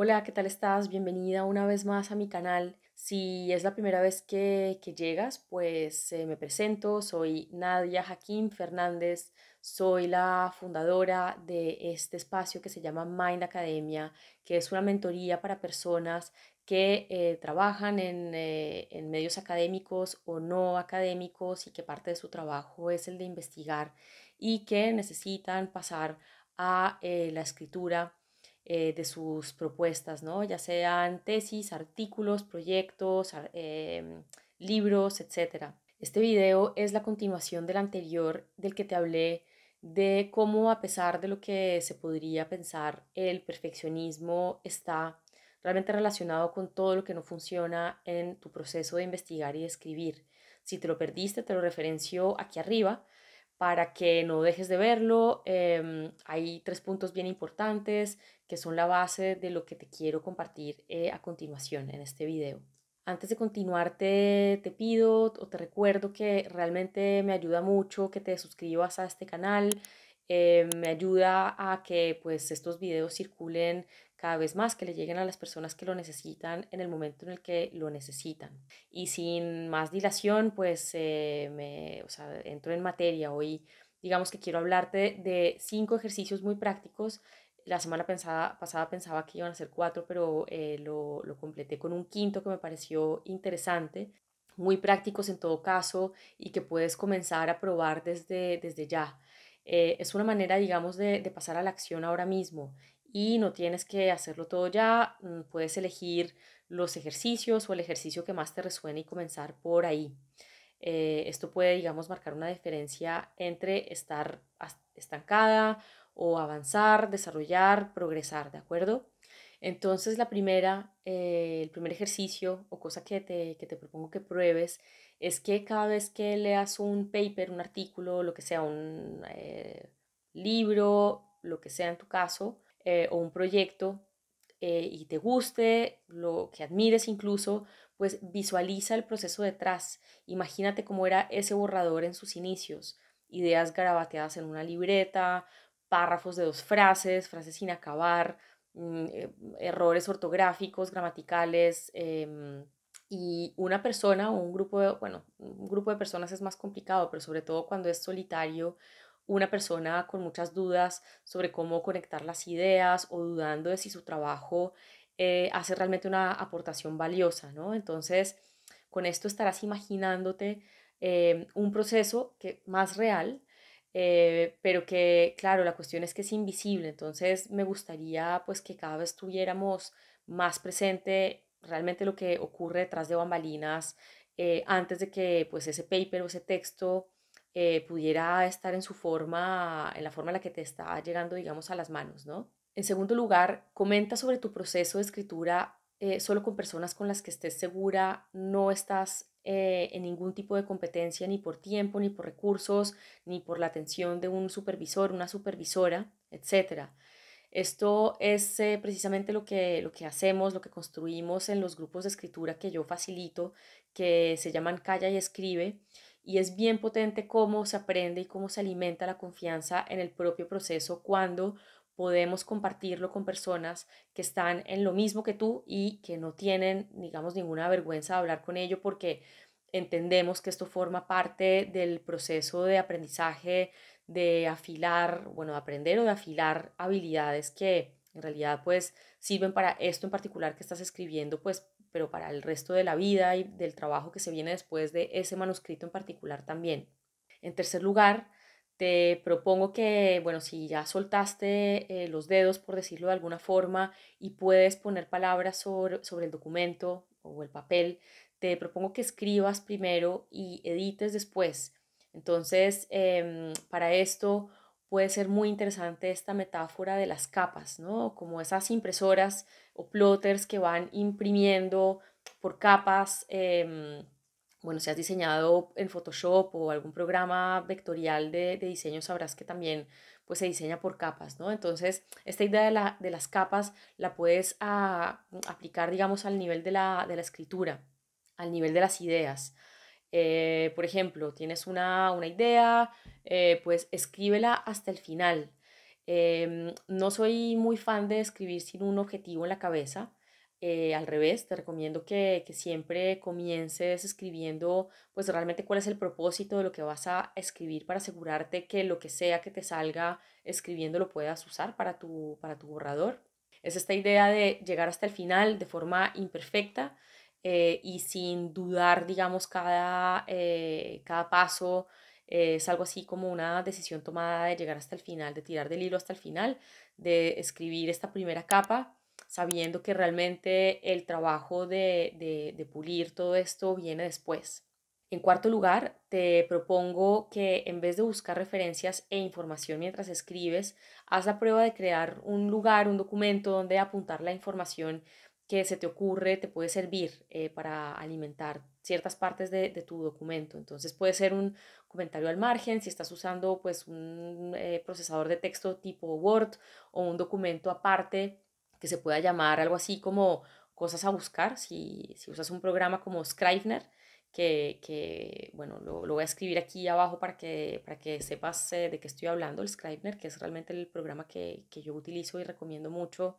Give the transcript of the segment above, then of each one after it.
Hola, ¿qué tal estás? Bienvenida una vez más a mi canal. Si es la primera vez que, llegas, pues eh, me presento. Soy Nadia Jaquín Fernández. Soy la fundadora de este espacio que se llama Mind Academia, que es una mentoría para personas que eh, trabajan eh, en, medios académicos o no académicos y que parte de su trabajo es el de investigar y que necesitan pasar a la escritura eh, de sus propuestas, ¿no? ya sean tesis, artículos, proyectos, em, libros, etc. Este video es la continuación del anterior del que te hablé de cómo a pesar de lo que se podría pensar, el perfeccionismo está realmente relacionado con todo lo que no funciona en tu proceso de investigar y escribir. Si te lo perdiste, te lo referencio aquí arriba, para que no dejes de verlo. Em, hay tres puntos bien importantes que son la base de lo que te quiero compartir eh, a continuación en este video. Antes de continuarte, te pido o te recuerdo que realmente me ayuda mucho que te suscribas a este canal. Eh, me ayuda a que pues estos videos circulen cada vez más, que le lleguen a las personas que lo necesitan en el momento en el que lo necesitan. Y sin más dilación, pues eh, me, o sea, entro en materia. Hoy digamos que quiero hablarte de cinco ejercicios muy prácticos. La semana pensada, pasada pensaba que iban a ser cuatro, pero eh, lo, lo completé con un quinto que me pareció interesante muy prácticos en todo caso y que puedes comenzar a probar desde, desde ya. Eh, es una manera, digamos, de, de, pasar a la acción ahora mismo y no tienes que hacerlo todo ya, mm, puedes elegir los ejercicios o el ejercicio que más te resuene y comenzar por ahí. Eh, esto puede, digamos, marcar una diferencia entre estar estancada o avanzar, desarrollar, progresar, ¿de acuerdo? Entonces, la primera, eh, el primer ejercicio o cosa que te, propongo que pruebes es que cada vez que leas un paper, un artículo, lo que sea, un eh, libro, lo que sea en tu caso, eh, o un proyecto eh, y te guste, lo que admires incluso, pues visualiza el proceso detrás. Imagínate cómo era ese borrador en sus inicios. Ideas garabateadas en una libreta, párrafos de dos frases, frases sin acabar, mm, eh, errores ortográficos, gramaticales. Em, y una persona o un grupo bueno, un grupo de personas es más complicado, pero sobre todo cuando es solitario una persona con muchas dudas sobre cómo conectar las ideas o dudando de si su trabajo eh, hace realmente una aportación valiosa, ¿no? Entonces, con esto estarás imaginándote eh, un proceso que, más real, eh, pero que, claro, la cuestión es que es invisible, entonces me gustaría pues que cada vez tuviéramos más presente realmente lo que ocurre detrás de bambalinas antes de que pues ese paper o ese texto eh, pudiera estar en su forma, en la forma en la que te está llegando, digamos, a las manos, ¿no? En segundo lugar, comenta sobre tu proceso de escritura eh, solo con personas con las que estés segura, no estás eh, en ningún tipo de competencia ni por tiempo, ni por recursos, ni por la atención de un supervisor, una supervisora, etc. Esto es precisamente lo que, lo que hacemos, lo que construimos en los grupos de escritura que yo facilito, que se llaman Calla y Escribe, y es bien potente cómo se aprende y cómo se alimenta la confianza en el propio proceso cuando podemos compartirlo con personas que están en lo mismo que tú y que no tienen, digamos, ninguna vergüenza de hablar con ello porque entendemos que esto forma parte del proceso de aprendizaje, de afilar, bueno, de aprender o de afilar habilidades que en realidad pues sirven para esto en particular que estás escribiendo, pues pero para el resto de la vida y del trabajo que se viene después de ese manuscrito en particular también. En tercer lugar, te propongo que, bueno, si ya soltaste eh, los dedos, por decirlo de alguna forma, y puedes poner palabras sobre, el documento o el papel, te propongo que escribas primero y edites después. Entonces, em, para esto puede ser muy interesante esta metáfora de las capas, ¿no? Como esas impresoras o plotters que van imprimiendo por capas. Em, bueno, si has diseñado en Photoshop o algún programa vectorial de, diseño, sabrás que también pues, se diseña por capas, ¿no? Entonces, esta idea de, de las capas la puedes ah, aplicar, digamos, al nivel de la, de la escritura, al nivel de las ideas, eh, por ejemplo, tienes una, idea, eh, pues escríbela hasta el final. Em, no soy muy fan de escribir sin un objetivo en la cabeza. Eh, al revés, te recomiendo que, siempre comiences escribiendo pues realmente cuál es el propósito de lo que vas a escribir para asegurarte que lo que sea que te salga escribiendo lo puedas usar para tu, para tu borrador. Es esta idea de llegar hasta el final de forma imperfecta, eh, y sin dudar, digamos, cada, eh, cada paso. Eh, es algo así como una decisión tomada de llegar hasta el final, de tirar del hilo hasta el final, de escribir esta primera capa, sabiendo que realmente el trabajo de, de pulir todo esto viene después. En cuarto lugar, te propongo que en vez de buscar referencias e información mientras escribes, haz la prueba de crear un lugar, un documento donde apuntar la información que se te ocurre te puede servir eh, para alimentar ciertas partes de, tu documento. Entonces puede ser un comentario al margen, si estás usando pues un eh, procesador de texto tipo Word o un documento aparte que se pueda llamar algo así como cosas a buscar, si, si usas un programa como Scrivener, que, que, bueno, lo, lo, voy a escribir aquí abajo para que, para que sepas eh, de qué estoy hablando, el Scrivener, que es realmente el programa que, que yo utilizo y recomiendo mucho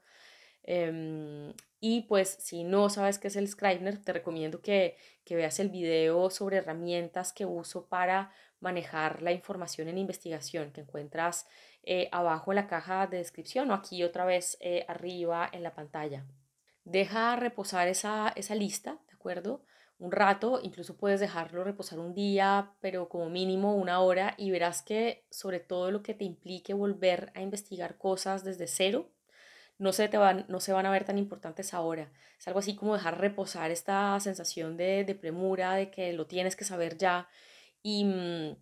Em, y pues si no sabes qué es el Scrivener, te recomiendo que, veas el video sobre herramientas que uso para manejar la información en investigación que encuentras eh, abajo en la caja de descripción o aquí otra vez eh, arriba en la pantalla. Deja reposar esa, esa lista, ¿de acuerdo? un rato, incluso puedes dejarlo reposar un día, pero como mínimo una hora y verás que sobre todo lo que te implique volver a investigar cosas desde cero, no se, te van, no se van a ver tan importantes ahora. Es algo así como dejar reposar esta sensación de, premura, de que lo tienes que saber ya. Y, mm,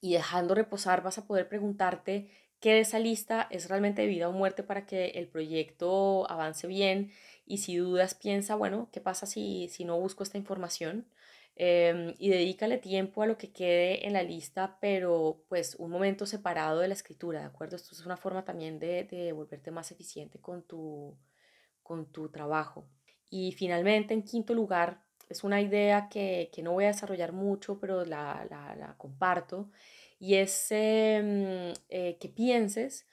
y dejando reposar vas a poder preguntarte qué de esa lista es realmente de vida o muerte para que el proyecto avance bien. Y si dudas, piensa, bueno, ¿qué pasa si, si no busco esta información? Em, y dedícale tiempo a lo que quede en la lista, pero pues un momento separado de la escritura, ¿de acuerdo? Esto es una forma también de, de volverte más eficiente con tu, con tu trabajo. Y finalmente, en quinto lugar, es una idea que, no voy a desarrollar mucho, pero la, comparto, y es em, eh, que pienses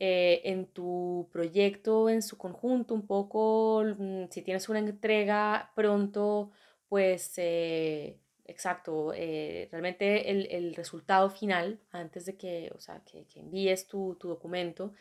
eh, en tu proyecto en su conjunto, un poco mm, si tienes una entrega pronto pues eh, exacto, eh, realmente el, resultado final, antes de que, o sea, que, envíes tu, documento,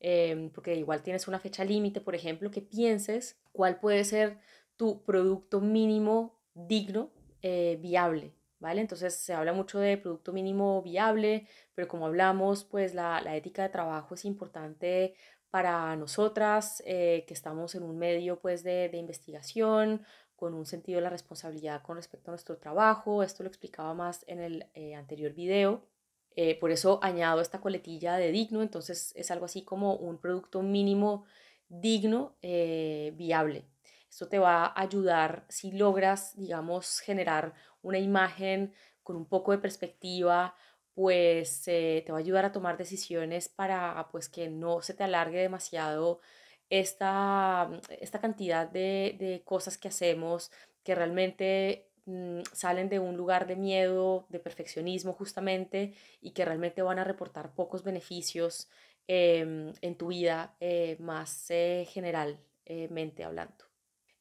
em, porque igual tienes una fecha límite, por ejemplo, que pienses cuál puede ser tu producto mínimo digno, eh, viable, ¿vale? Entonces se habla mucho de producto mínimo viable, pero como hablamos, pues la, ética de trabajo es importante para nosotras, que estamos en un medio pues de, de investigación, con un sentido de la responsabilidad con respecto a nuestro trabajo. Esto lo explicaba más en el eh, anterior video. Eh, por eso añado esta coletilla de digno, entonces es algo así como un producto mínimo digno, eh, viable. Esto te va a ayudar si logras, digamos, generar una imagen con un poco de perspectiva, pues te va a ayudar a tomar decisiones para ah, pues, que no se te alargue demasiado esta, cantidad de, cosas que hacemos que realmente mm, salen de un lugar de miedo, de perfeccionismo justamente, y que realmente van a reportar pocos beneficios em, en tu vida eh, más eh, generalmente hablando.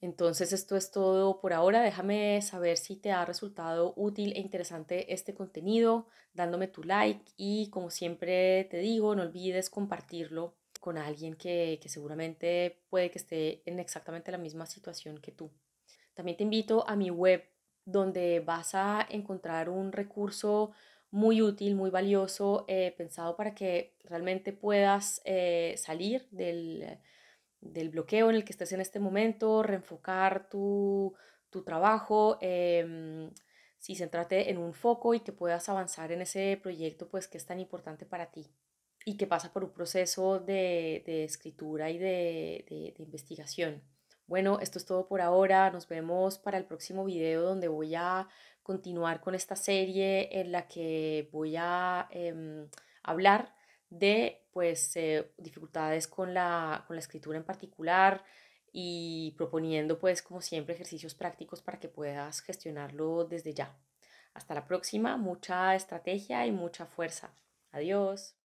Entonces esto es todo por ahora. Déjame saber si te ha resultado útil e interesante este contenido dándome tu like y como siempre te digo, no olvides compartirlo con alguien que, seguramente puede que esté en exactamente la misma situación que tú. También te invito a mi web donde vas a encontrar un recurso muy útil, muy valioso, eh, pensado para que realmente puedas eh, salir del, bloqueo en el que estés en este momento, reenfocar tu, tu trabajo, em, si centrarte en un foco y que puedas avanzar en ese proyecto pues que es tan importante para ti y que pasa por un proceso de, escritura y de, investigación. Bueno, esto es todo por ahora. Nos vemos para el próximo video donde voy a continuar con esta serie en la que voy a em, hablar de pues, eh, dificultades con la, con la, escritura en particular y proponiendo, pues, como siempre, ejercicios prácticos para que puedas gestionarlo desde ya. Hasta la próxima, mucha estrategia y mucha fuerza. Adiós.